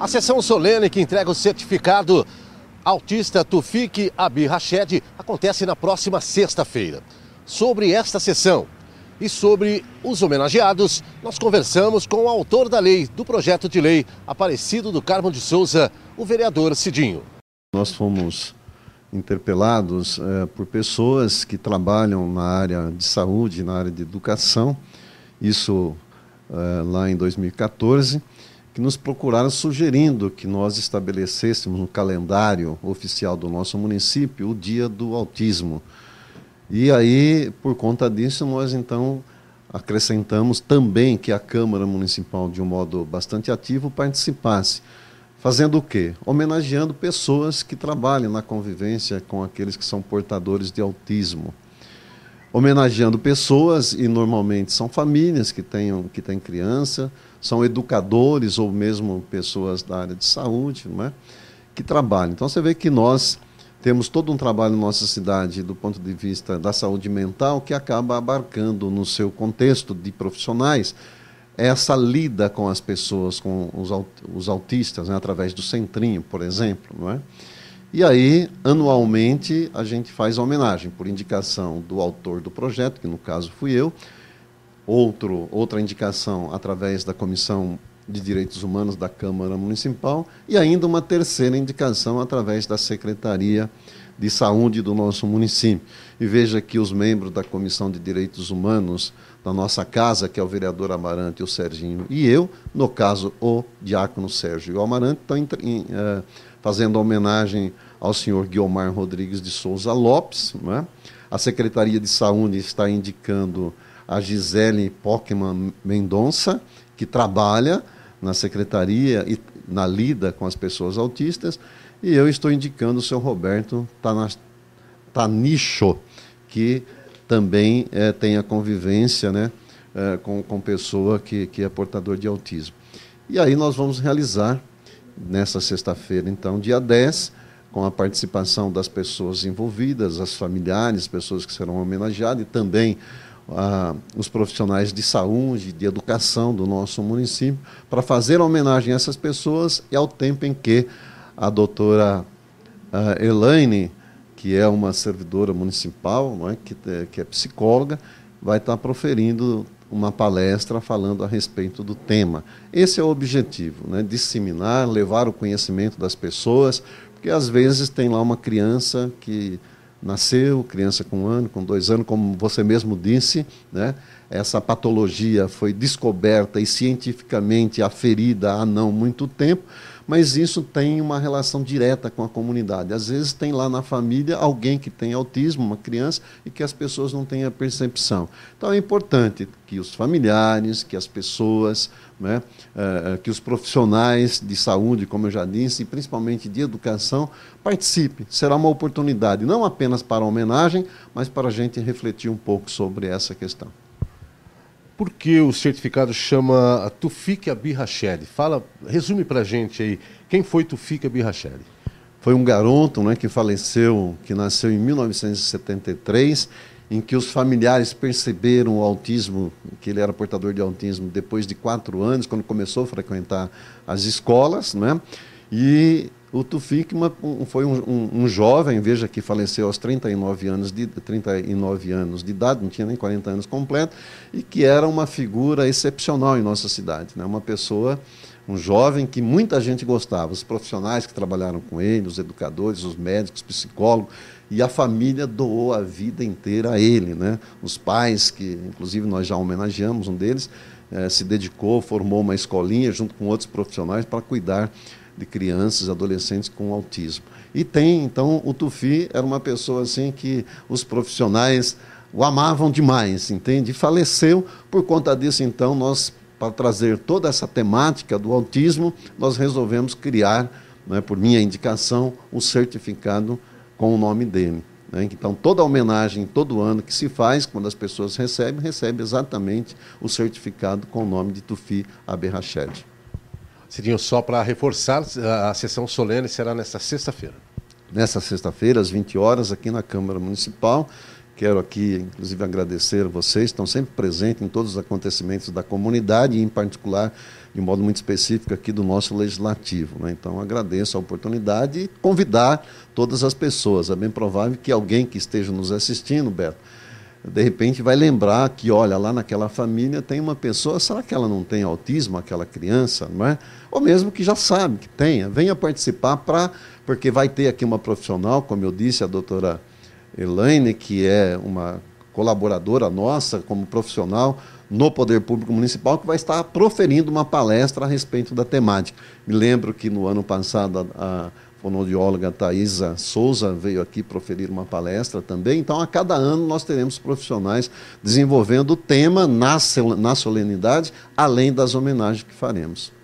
A sessão solene que entrega o certificado autista Tufik Abi Rached acontece na próxima sexta-feira. Sobre esta sessão e sobre os homenageados, nós conversamos com o autor da lei, do projeto de lei Aparecido do Carmo de Souza, o vereador Cidinho. Nós fomos interpelados é, por pessoas que trabalham na área de saúde, na área de educação, isso é, lá em 2014 que nos procuraram sugerindo que nós estabelecêssemos no calendário oficial do nosso município o Dia do Autismo. E aí, por conta disso, nós então acrescentamos também que a Câmara Municipal, de um modo bastante ativo, participasse. Fazendo o quê? Homenageando pessoas que trabalham na convivência com aqueles que são portadores de autismo homenageando pessoas, e normalmente são famílias que, têm que têm criança, são educadores ou mesmo pessoas da área de saúde, não é? que trabalham. Então você vê que nós temos todo um trabalho na nossa cidade do ponto de vista da saúde mental que acaba abarcando no seu contexto de profissionais essa lida com as pessoas, com os, autistas, né? através do centrinho, por exemplo, não é? E aí, anualmente, a gente faz homenagem por indicação do autor do projeto, que no caso fui eu, outro, outra indicação através da Comissão de Direitos Humanos da Câmara Municipal e ainda uma terceira indicação através da Secretaria de Saúde do nosso município. E veja que os membros da Comissão de Direitos Humanos da nossa casa, que é o vereador Amarante, o Serginho e eu, no caso, o diácono Sérgio e o Amarante, estão. Em, em, uh, fazendo homenagem ao senhor Guiomar Rodrigues de Souza Lopes. Né? A Secretaria de Saúde está indicando a Gisele Pockman Mendonça, que trabalha na secretaria e na lida com as pessoas autistas. E eu estou indicando o senhor Roberto Tanicho, que também é, tem a convivência né, é, com, com pessoa que, que é portador de autismo. E aí nós vamos realizar nessa sexta-feira, então, dia 10, com a participação das pessoas envolvidas, as familiares, pessoas que serão homenageadas e também ah, os profissionais de saúde, de educação do nosso município, para fazer homenagem a essas pessoas e ao tempo em que a doutora ah, Elaine, que é uma servidora municipal, não é? Que, que é psicóloga, vai estar proferindo uma palestra falando a respeito do tema. Esse é o objetivo, né? disseminar, levar o conhecimento das pessoas, porque às vezes tem lá uma criança que nasceu, criança com um ano, com dois anos, como você mesmo disse, né? essa patologia foi descoberta e cientificamente aferida há não muito tempo, mas isso tem uma relação direta com a comunidade. Às vezes tem lá na família alguém que tem autismo, uma criança, e que as pessoas não têm a percepção. Então é importante que os familiares, que as pessoas, né, eh, eh, que os profissionais de saúde, como eu já disse, e principalmente de educação, participem. Será uma oportunidade, não apenas para a homenagem, mas para a gente refletir um pouco sobre essa questão por que o certificado chama Tufik Abi Fala, resume para gente aí, quem foi Tufik Abi Foi um garoto né, que faleceu, que nasceu em 1973, em que os familiares perceberam o autismo, que ele era portador de autismo depois de quatro anos, quando começou a frequentar as escolas, né? E o Tufikma foi um, um, um, jovem, veja que faleceu aos 39 anos, de, 39 anos de idade, não tinha nem 40 anos completo, e que era uma figura excepcional em nossa cidade. Né? Uma pessoa, um jovem que muita gente gostava, os profissionais que trabalharam com ele, os educadores, os médicos, psicólogos, e a família doou a vida inteira a ele. Né? Os pais, que inclusive nós já homenageamos um deles, eh, se dedicou, formou uma escolinha junto com outros profissionais para cuidar de crianças, adolescentes com autismo. E tem, então, o Tufi era uma pessoa assim que os profissionais o amavam demais, entende? E faleceu por conta disso, então, nós, para trazer toda essa temática do autismo, nós resolvemos criar, né, por minha indicação, um certificado com o nome dele. Né? Então, toda homenagem, todo ano que se faz, quando as pessoas recebem, recebe exatamente o certificado com o nome de Tufi Aberrached. Cidinho, só para reforçar, a sessão solene será nesta sexta-feira. Nesta sexta-feira, às 20 horas, aqui na Câmara Municipal. Quero aqui, inclusive, agradecer a vocês, estão sempre presentes em todos os acontecimentos da comunidade e, em particular, de um modo muito específico aqui do nosso legislativo. Né? Então, agradeço a oportunidade e convidar todas as pessoas. É bem provável que alguém que esteja nos assistindo, Beto, de repente vai lembrar que, olha, lá naquela família tem uma pessoa, será que ela não tem autismo, aquela criança, não é? Ou mesmo que já sabe que tenha, venha participar para, porque vai ter aqui uma profissional, como eu disse, a doutora Elaine, que é uma colaboradora nossa como profissional no Poder Público Municipal, que vai estar proferindo uma palestra a respeito da temática. Me lembro que no ano passado a, a fonoaudióloga Thaisa Souza veio aqui proferir uma palestra também. Então, a cada ano nós teremos profissionais desenvolvendo o tema na, na solenidade, além das homenagens que faremos.